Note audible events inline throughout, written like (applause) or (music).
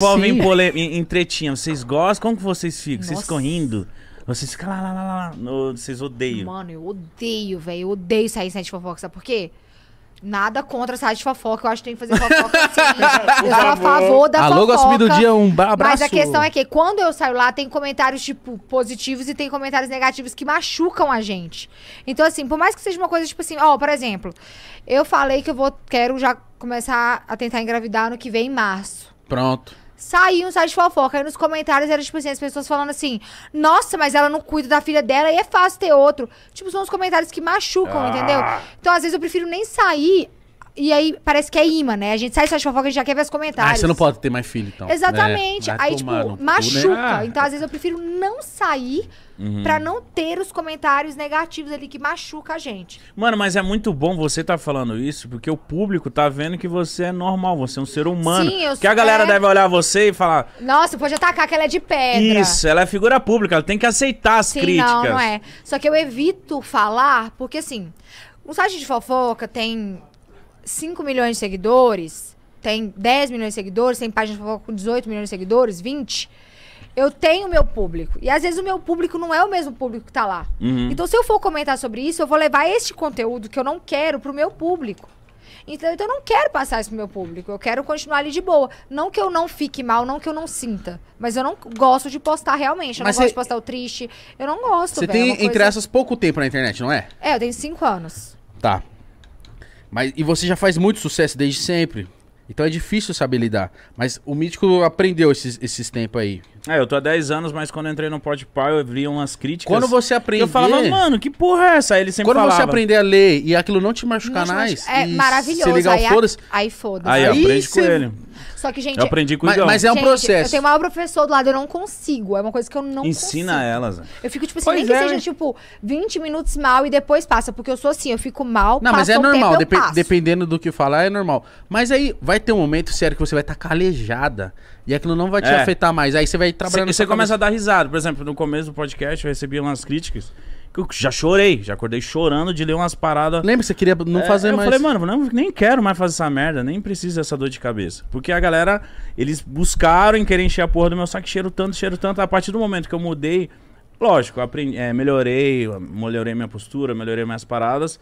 envolve em, pole... em, em tretinha, vocês gostam? Como que vocês ficam? Nossa. Vocês correndo? Vocês ficam lá, lá, lá, lá, no... vocês odeiam. Mano, eu odeio, velho. Eu odeio sair em de fofoca, sabe por quê? Nada contra site de fofoca, eu acho que tem que fazer fofoca assim. (laughs) eu sou a favor da Alô, fofoca. Alô, do dia, um abraço. Mas a questão é que quando eu saio lá, tem comentários, tipo, positivos e tem comentários negativos que machucam a gente. Então, assim, por mais que seja uma coisa, tipo assim, ó, por exemplo, eu falei que eu vou, quero já começar a tentar engravidar no que vem em março. Pronto saiu um site de fofoca. Aí nos comentários era, tipo assim, as pessoas falando assim, nossa, mas ela não cuida da filha dela e é fácil ter outro. Tipo, são os comentários que machucam, ah. entendeu? Então, às vezes, eu prefiro nem sair e aí parece que é imã, né? A gente sai só de fofoca, a gente já quer ver os ah, comentários. Ah, você não pode ter mais filho, então. Né? Exatamente. aí, tipo, né? machuca. Né? Ah. Então, às vezes, eu prefiro não sair uhum. pra não ter os comentários negativos ali que machuca a gente. Mano, mas é muito bom você tá falando isso, porque o público tá vendo que você é normal, você é um ser humano. Sim, eu Que a galera é... deve olhar você e falar. Nossa, pode atacar que ela é de pedra. Isso, ela é figura pública, ela tem que aceitar as Sim, críticas. Não, não é. Só que eu evito falar, porque assim. Um site de fofoca tem 5 milhões de seguidores, tem 10 milhões de seguidores, tem página de fofoca com 18 milhões de seguidores, 20. Eu tenho meu público. E às vezes o meu público não é o mesmo público que tá lá. Uhum. Então, se eu for comentar sobre isso, eu vou levar este conteúdo que eu não quero pro meu público. Então, então eu não quero passar isso pro meu público. Eu quero continuar ali de boa. Não que eu não fique mal, não que eu não sinta. Mas eu não gosto de postar realmente. Eu mas não cê... gosto de postar o triste. Eu não gosto. Você é tem, é coisa... entre essas, pouco tempo na internet, não é? É, eu tenho cinco anos. Tá. Mas, e você já faz muito sucesso desde sempre. Então é difícil saber lidar. Mas o Mítico aprendeu esses, esses tempos aí. É, eu tô há 10 anos, mas quando eu entrei no Podpah, eu vi umas críticas. Quando você aprender... Eu falava, mano, que porra é essa? Aí ele sempre Quando falava. você aprender a ler e aquilo não te machucar mais... É maravilhoso. Se ligar aí, foda-se... Aí foda-se. Aí, aí aprende com ele. Só que, gente. Eu aprendi com o Mas, mas é um gente, processo. Eu tenho o maior professor do lado, eu não consigo. É uma coisa que eu não Ensina consigo. elas. Né? Eu fico, tipo assim, pois nem é, que seja, tipo, 20 minutos mal e depois passa. Porque eu sou assim, eu fico mal. Não, mas é um normal. Tempo, Dep passo. Dependendo do que falar, é normal. Mas aí vai ter um momento, sério, que você vai estar tá calejada. E aquilo não vai te é. afetar mais. Aí você vai trabalhando. Você começa a dar risada. Por exemplo, no começo do podcast eu recebi umas críticas. Que eu já chorei, já acordei chorando de ler umas paradas. Lembra que você queria não é, fazer eu mais? Eu falei, mano, não, nem quero mais fazer essa merda, nem preciso dessa dor de cabeça. Porque a galera, eles buscaram em querer encher a porra do meu saco, cheiro tanto, cheiro tanto. A partir do momento que eu mudei, lógico, aprendi, é, melhorei, melhorei minha postura, melhorei minhas paradas.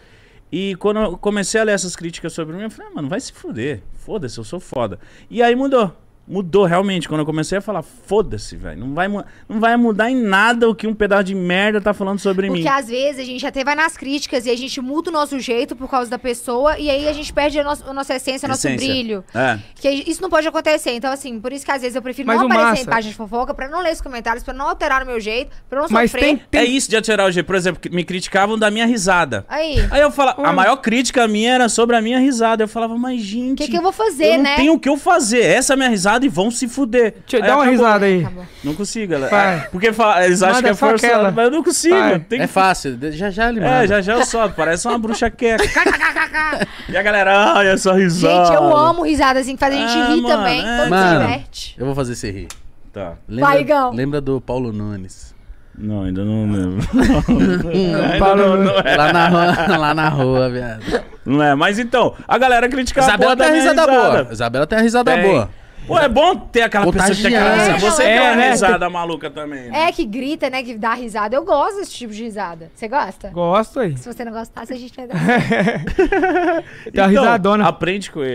E quando eu comecei a ler essas críticas sobre mim, eu falei, ah, mano, vai se fuder. Foda-se, eu sou foda. E aí mudou mudou realmente. Quando eu comecei a falar, foda-se, velho. Não vai, não vai mudar em nada o que um pedaço de merda tá falando sobre Porque mim. Porque às vezes a gente até vai nas críticas e a gente muda o nosso jeito por causa da pessoa e aí a gente perde a, nosso, a nossa essência, o nosso brilho. É. Que isso não pode acontecer. Então, assim, por isso que às vezes eu prefiro Mas não aparecer massa... em páginas de fofoca pra não ler os comentários, pra não alterar o meu jeito, pra não Mas sofrer. Tem, tem... É isso de alterar o jeito. Por exemplo, me criticavam da minha risada. Aí. Aí eu falava, hum. a maior crítica minha era sobre a minha risada. Eu falava, mas gente. O que, que, eu vou fazer, eu né? Não tem o que eu fazer. Essa é a minha risada e vão se fuder. Deixa, dá uma risada aí. Não consigo, galera. Vai. É, porque eles acham que é forçado, mas eu não consigo. Tem... É fácil, já já ele manda. É, é já já eu é solto, parece uma bruxa queca. (laughs) e a galera, ai, essa risada. Gente, eu amo risada assim, que faz a gente ah, rir mano, também. É. Todo mano, se diverte. Eu vou fazer você rir. Tá. Lembra, Vai, Igão. Lembra do Paulo Nunes? Não, ainda não lembro. (laughs) Paulo, não, não é. lá, na rua, (laughs) lá na rua, viado. Não é, mas então, a galera criticava a Isabela tem a risada, boa. Isabela tem a risada boa. Pô, é bom ter aquela Contagiante. pessoa que quer Você é, uma né? risada maluca também. Né? É, que grita, né? Que dá risada. Eu gosto desse tipo de risada. Você gosta? Gosto, aí. Se você não gostasse, a gente vai (laughs) dar. risada então, risadona. Aprende com ele.